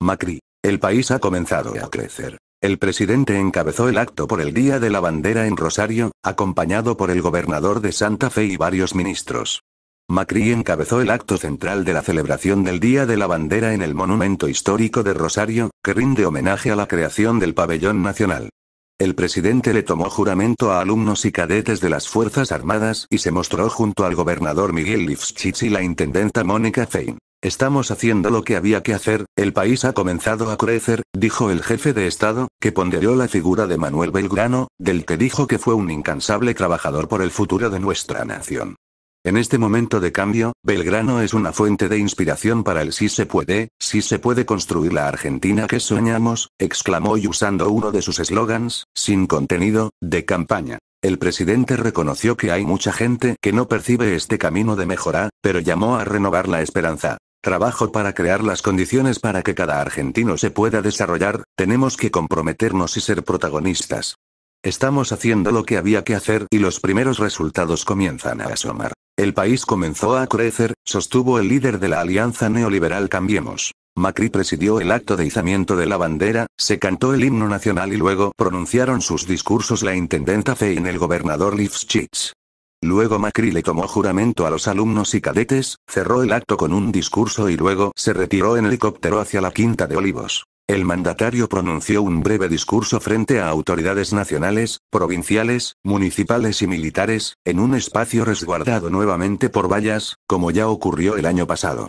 Macri. El país ha comenzado a crecer. El presidente encabezó el acto por el Día de la Bandera en Rosario, acompañado por el gobernador de Santa Fe y varios ministros. Macri encabezó el acto central de la celebración del Día de la Bandera en el Monumento Histórico de Rosario, que rinde homenaje a la creación del Pabellón Nacional. El presidente le tomó juramento a alumnos y cadetes de las Fuerzas Armadas y se mostró junto al gobernador Miguel Lifschitz y la intendenta Mónica Fein. Estamos haciendo lo que había que hacer, el país ha comenzado a crecer, dijo el jefe de Estado, que ponderó la figura de Manuel Belgrano, del que dijo que fue un incansable trabajador por el futuro de nuestra nación. En este momento de cambio, Belgrano es una fuente de inspiración para el si se puede, si se puede construir la Argentina que soñamos, exclamó y usando uno de sus eslogans, sin contenido, de campaña. El presidente reconoció que hay mucha gente que no percibe este camino de mejora, pero llamó a renovar la esperanza. Trabajo para crear las condiciones para que cada argentino se pueda desarrollar, tenemos que comprometernos y ser protagonistas. Estamos haciendo lo que había que hacer y los primeros resultados comienzan a asomar. El país comenzó a crecer, sostuvo el líder de la alianza neoliberal Cambiemos. Macri presidió el acto de izamiento de la bandera, se cantó el himno nacional y luego pronunciaron sus discursos la intendenta Fey y el gobernador Lifschitz. Luego Macri le tomó juramento a los alumnos y cadetes, cerró el acto con un discurso y luego se retiró en helicóptero hacia la Quinta de Olivos. El mandatario pronunció un breve discurso frente a autoridades nacionales, provinciales, municipales y militares, en un espacio resguardado nuevamente por vallas, como ya ocurrió el año pasado.